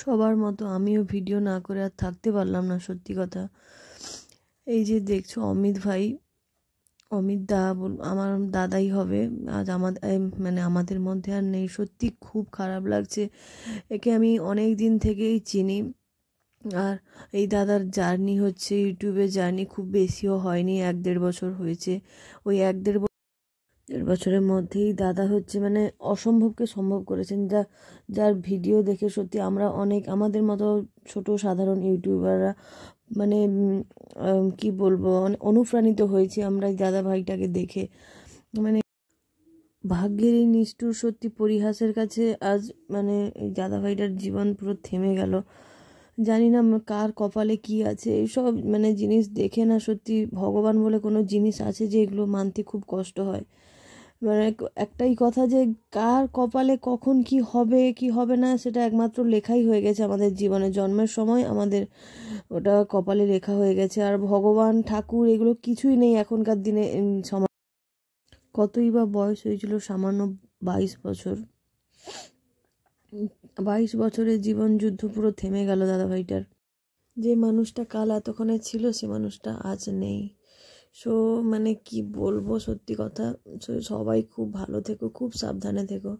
সবার মতো আমিও ভিডিও না করে আর থাকতে পারলাম না সত্যি কথা এই যে দেখছো অমিত ভাই অমিত দা বল আমার দাদাই হবে আজ আমাদের মানে আমাদের মধ্যে আর নেই সত্যি খুব খারাপ লাগছে একে আমি অনেক দিন থেকেই চিনি আর এই দাদার জার্নি হচ্ছে ইউটিউবে জার্নি খুব বেশিও হয়নি এক দেড় বছর হয়েছে ওই এক দেড় দেড় বছরের মধ্যেই দাদা হচ্ছে মানে অসম্ভবকে সম্ভব করেছেন যা যার ভিডিও দেখে সত্যি আমরা অনেক আমাদের মতো ছোট সাধারণ ইউটিউবাররা মানে কি বলবো অনুপ্রাণিত হয়েছি আমরা দাদা ভাইটাকে দেখে মানে ভাগ্যের এই নিষ্ঠুর সত্যি পরিহাসের কাছে আজ মানে এই দাদা ভাইটার জীবন পুরো থেমে গেল জানি না কার কপালে কি আছে এইসব মানে জিনিস দেখে না সত্যি ভগবান বলে কোনো জিনিস আছে যে এগুলো মানতে খুব কষ্ট হয় মানে একটাই কথা যে কার কপালে কখন কি হবে কি হবে না সেটা একমাত্র লেখাই হয়ে গেছে আমাদের জীবনে জন্মের সময় আমাদের ওটা কপালে লেখা হয়ে গেছে আর ভগবান ঠাকুর এগুলো কিছুই নেই এখনকার দিনে সমাজ কতই বা বয়স হয়েছিল সামান্য বাইশ বছর বাইশ বছরের জীবন যুদ্ধ পুরো থেমে গেল দাদাভাইটার যে মানুষটা কাল এতক্ষণে ছিল সে মানুষটা আজ নেই সো মানে কি বলবো সত্যি কথা সবাই খুব ভালো থেকো খুব সাবধানে থেকো